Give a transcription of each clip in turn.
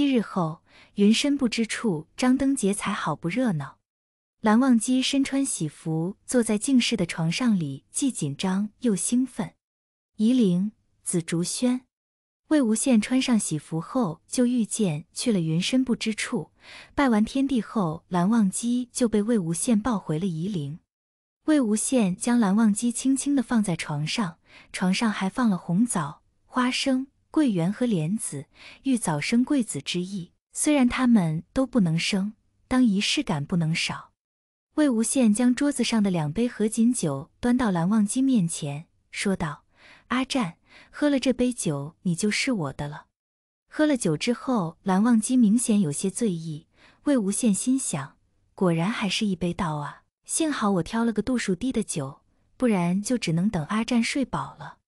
七日后，云深不知处张灯结彩，好不热闹。蓝忘机身穿喜服，坐在静室的床上里，既紧张又兴奋。夷陵紫竹轩，魏无羡穿上喜服后就御剑去了云深不知处，拜完天地后，蓝忘机就被魏无羡抱回了夷陵。魏无羡将蓝忘机轻轻地放在床上，床上还放了红枣、花生。桂圆和莲子，欲早生贵子之意。虽然他们都不能生，当仪式感不能少。魏无羡将桌子上的两杯合卺酒端到蓝忘机面前，说道：“阿湛，喝了这杯酒，你就是我的了。”喝了酒之后，蓝忘机明显有些醉意。魏无羡心想：果然还是一杯倒啊！幸好我挑了个度数低的酒，不然就只能等阿湛睡饱了。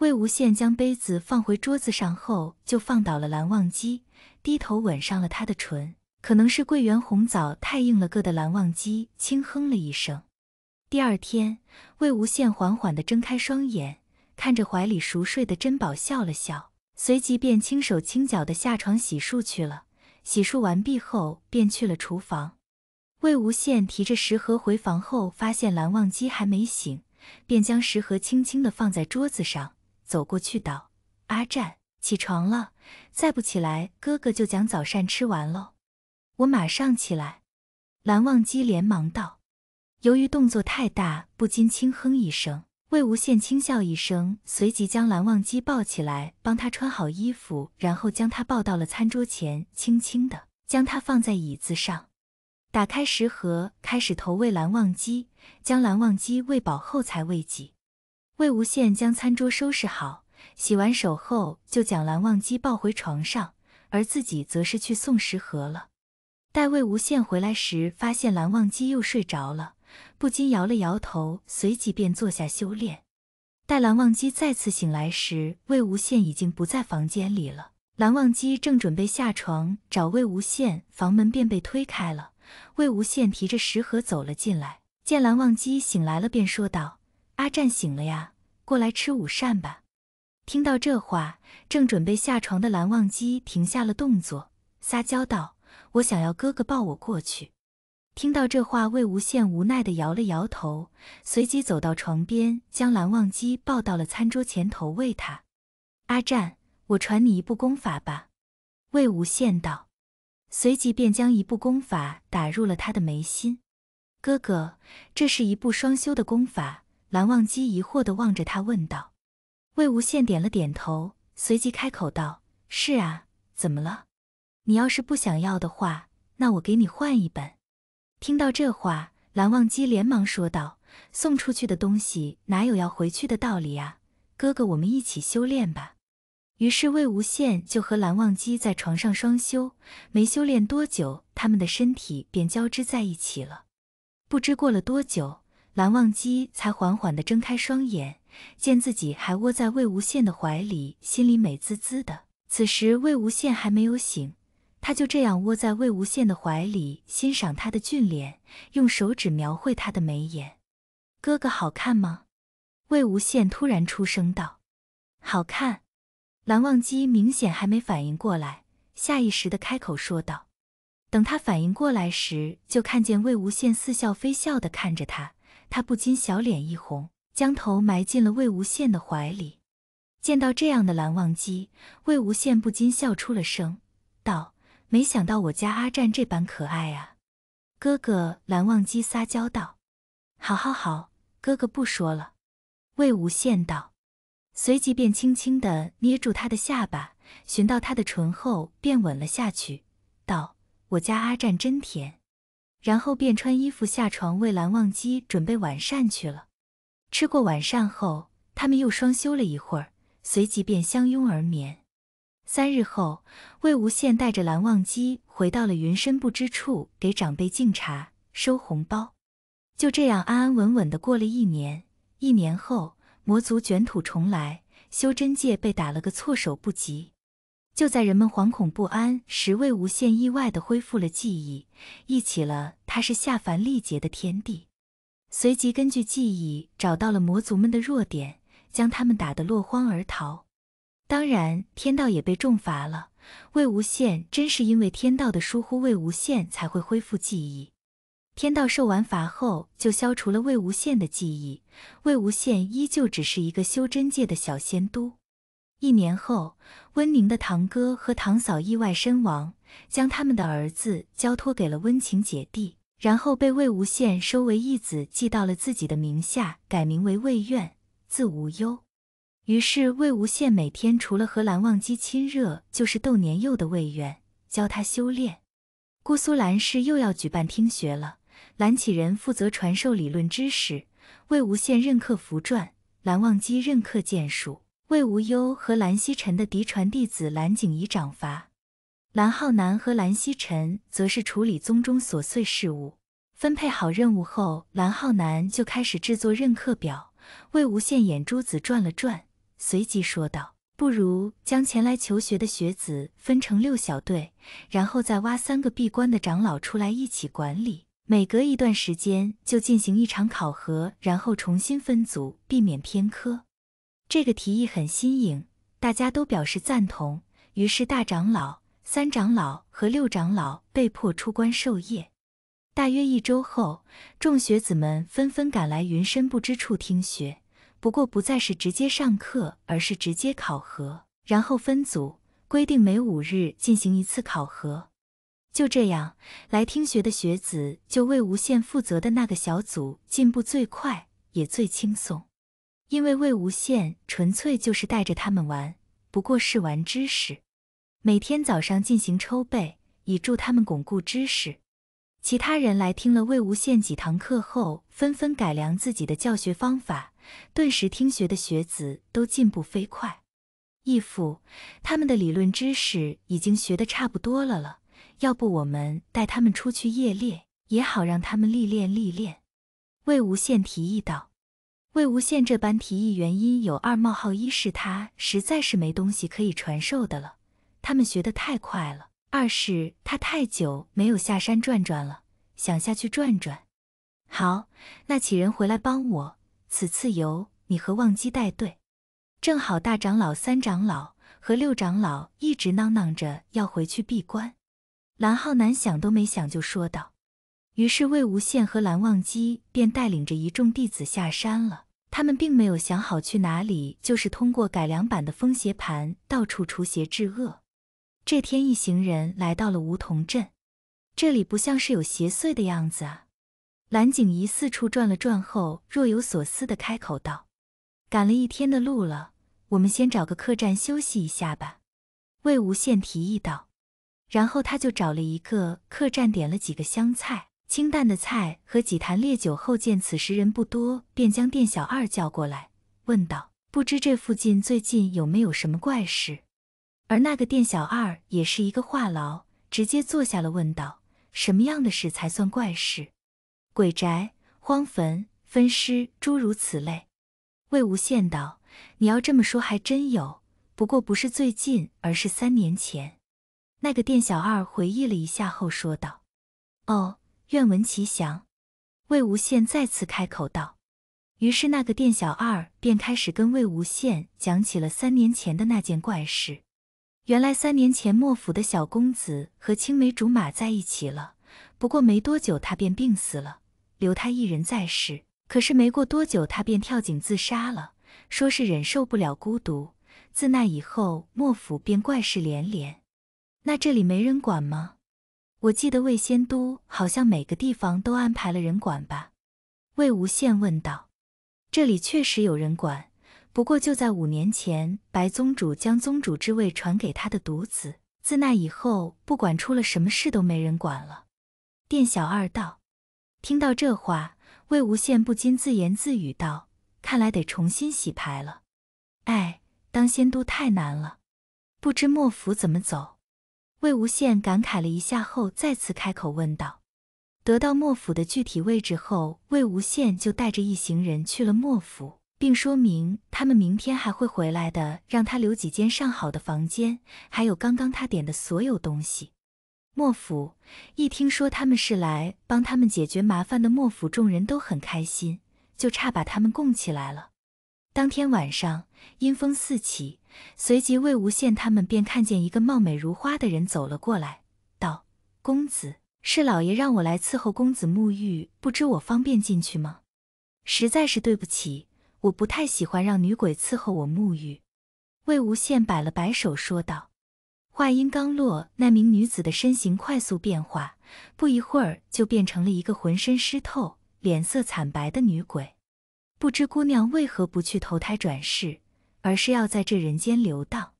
魏无羡将杯子放回桌子上后，就放倒了蓝忘机，低头吻上了他的唇。可能是桂圆红枣太硬了，硌的蓝忘机轻哼了一声。第二天，魏无羡缓缓地睁开双眼，看着怀里熟睡的珍宝笑了笑，随即便轻手轻脚地下床洗漱去了。洗漱完毕后，便去了厨房。魏无羡提着食盒回房后，发现蓝忘机还没醒，便将食盒轻轻地放在桌子上。走过去道：“阿占，起床了，再不起来，哥哥就讲早膳吃完喽。”我马上起来。”蓝忘机连忙道。由于动作太大，不禁轻哼一声。魏无羡轻笑一声，随即将蓝忘机抱起来，帮他穿好衣服，然后将他抱到了餐桌前，轻轻的将他放在椅子上，打开食盒，开始投喂蓝忘机，将蓝忘机喂饱后才喂给。魏无羡将餐桌收拾好，洗完手后就将蓝忘机抱回床上，而自己则是去送食盒了。待魏无羡回来时，发现蓝忘机又睡着了，不禁摇了摇头，随即便坐下修炼。待蓝忘机再次醒来时，魏无羡已经不在房间里了。蓝忘机正准备下床找魏无羡，房门便被推开了。魏无羡提着食盒走了进来，见蓝忘机醒来了，便说道。阿占醒了呀，过来吃午膳吧。听到这话，正准备下床的蓝忘机停下了动作，撒娇道：“我想要哥哥抱我过去。”听到这话，魏无羡无奈的摇了摇头，随即走到床边，将蓝忘机抱到了餐桌前，投喂他。阿占，我传你一部功法吧。魏无羡道，随即便将一部功法打入了他的眉心。哥哥，这是一部双修的功法。蓝忘机疑惑地望着他，问道：“魏无羡点了点头，随即开口道：‘是啊，怎么了？你要是不想要的话，那我给你换一本。’”听到这话，蓝忘机连忙说道：“送出去的东西哪有要回去的道理啊，哥哥，我们一起修炼吧。”于是魏无羡就和蓝忘机在床上双修，没修炼多久，他们的身体便交织在一起了。不知过了多久。蓝忘机才缓缓地睁开双眼，见自己还窝在魏无羡的怀里，心里美滋滋的。此时魏无羡还没有醒，他就这样窝在魏无羡的怀里，欣赏他的俊脸，用手指描绘他的眉眼。哥哥好看吗？魏无羡突然出声道：“好看。”蓝忘机明显还没反应过来，下意识的开口说道。等他反应过来时，就看见魏无羡似笑非笑的看着他。他不禁小脸一红，将头埋进了魏无羡的怀里。见到这样的蓝忘机，魏无羡不禁笑出了声，道：“没想到我家阿湛这般可爱啊！”哥哥，蓝忘机撒娇道：“好好好，哥哥不说了。”魏无羡道，随即便轻轻地捏住他的下巴，寻到他的唇后便吻了下去，道：“我家阿湛真甜。”然后便穿衣服下床，为蓝忘机准备晚膳去了。吃过晚膳后，他们又双修了一会儿，随即便相拥而眠。三日后，魏无羡带着蓝忘机回到了云深不知处，给长辈敬茶、收红包。就这样安安稳稳地过了一年。一年后，魔族卷土重来，修真界被打了个措手不及。就在人们惶恐不安时，魏无羡意外地恢复了记忆，忆起了他是下凡历劫的天帝。随即根据记忆找到了魔族们的弱点，将他们打得落荒而逃。当然，天道也被重罚了。魏无羡真是因为天道的疏忽，魏无羡才会恢复记忆。天道受完罚后，就消除了魏无羡的记忆。魏无羡依旧只是一个修真界的小仙都。一年后，温宁的堂哥和堂嫂意外身亡，将他们的儿子交托给了温情姐弟，然后被魏无羡收为义子，寄到了自己的名下，改名为魏苑，字无忧。于是魏无羡每天除了和蓝忘机亲热，就是逗年幼的魏苑，教他修炼。姑苏蓝氏又要举办听学了，蓝启仁负责传授理论知识，魏无羡任课符篆，蓝忘机任课剑术。魏无忧和蓝曦臣的嫡传弟子蓝景仪掌罚，蓝浩南和蓝曦臣则是处理宗中琐碎事务。分配好任务后，蓝浩南就开始制作任课表。魏无羡眼珠子转了转，随即说道：“不如将前来求学的学子分成六小队，然后再挖三个闭关的长老出来一起管理。每隔一段时间就进行一场考核，然后重新分组，避免偏科。”这个提议很新颖，大家都表示赞同。于是，大长老、三长老和六长老被迫出关授业。大约一周后，众学子们纷纷赶来云深不知处听学。不过，不再是直接上课，而是直接考核，然后分组，规定每五日进行一次考核。就这样，来听学的学子就魏无羡负责的那个小组进步最快，也最轻松。因为魏无羡纯粹就是带着他们玩，不过是玩知识。每天早上进行抽背，以助他们巩固知识。其他人来听了魏无羡几堂课后，纷纷改良自己的教学方法，顿时听学的学子都进步飞快。义父，他们的理论知识已经学得差不多了了，要不我们带他们出去夜猎，也好让他们历练历练。魏无羡提议道。魏无羡这般提议，原因有二：冒号一是他实在是没东西可以传授的了，他们学得太快了；二是他太久没有下山转转了，想下去转转。好，那几人回来帮我，此次由你和忘机带队，正好大长老、三长老和六长老一直囔囔着要回去闭关。蓝浩南想都没想就说道。于是魏无羡和蓝忘机便带领着一众弟子下山了。他们并没有想好去哪里，就是通过改良版的风邪盘到处除邪治恶。这天，一行人来到了梧桐镇，这里不像是有邪祟的样子啊。蓝景仪四处转了转后，若有所思地开口道：“赶了一天的路了，我们先找个客栈休息一下吧。”魏无羡提议道。然后他就找了一个客栈，点了几个香菜。清淡的菜和几坛烈酒后，见此时人不多，便将店小二叫过来，问道：“不知这附近最近有没有什么怪事？”而那个店小二也是一个话痨，直接坐下了，问道：“什么样的事才算怪事？鬼宅、荒坟、分尸，诸如此类。”魏无羡道：“你要这么说，还真有，不过不是最近，而是三年前。”那个店小二回忆了一下后说道：“哦。”愿闻其详。魏无羡再次开口道。于是那个店小二便开始跟魏无羡讲起了三年前的那件怪事。原来三年前莫府的小公子和青梅竹马在一起了，不过没多久他便病死了，留他一人在世。可是没过多久他便跳井自杀了，说是忍受不了孤独。自那以后莫府便怪事连连。那这里没人管吗？我记得魏仙都好像每个地方都安排了人管吧？魏无羡问道。这里确实有人管，不过就在五年前，白宗主将宗主之位传给他的独子，自那以后，不管出了什么事都没人管了。店小二道。听到这话，魏无羡不禁自言自语道：“看来得重新洗牌了。哎，当仙都太难了，不知莫府怎么走？”魏无羡感慨了一下后，再次开口问道：“得到莫府的具体位置后，魏无羡就带着一行人去了莫府，并说明他们明天还会回来的，让他留几间上好的房间，还有刚刚他点的所有东西。”莫府一听说他们是来帮他们解决麻烦的，莫府众人都很开心，就差把他们供起来了。当天晚上，阴风四起。随即，魏无羡他们便看见一个貌美如花的人走了过来，道：“公子，是老爷让我来伺候公子沐浴，不知我方便进去吗？”“实在是对不起，我不太喜欢让女鬼伺候我沐浴。”魏无羡摆了摆手，说道。话音刚落，那名女子的身形快速变化，不一会儿就变成了一个浑身湿透、脸色惨白的女鬼。“不知姑娘为何不去投胎转世？”而是要在这人间游荡。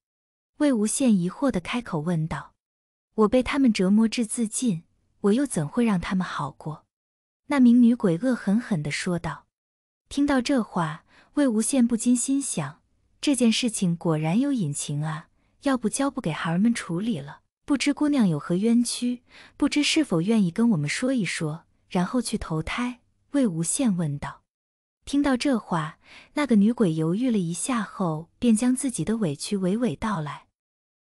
魏无羡疑惑地开口问道：“我被他们折磨至自尽，我又怎会让他们好过？”那名女鬼恶狠狠地说道。听到这话，魏无羡不禁心想：这件事情果然有隐情啊！要不交不给孩儿们处理了？不知姑娘有何冤屈？不知是否愿意跟我们说一说，然后去投胎？魏无羡问道。听到这话，那个女鬼犹豫了一下后，便将自己的委屈娓娓道来。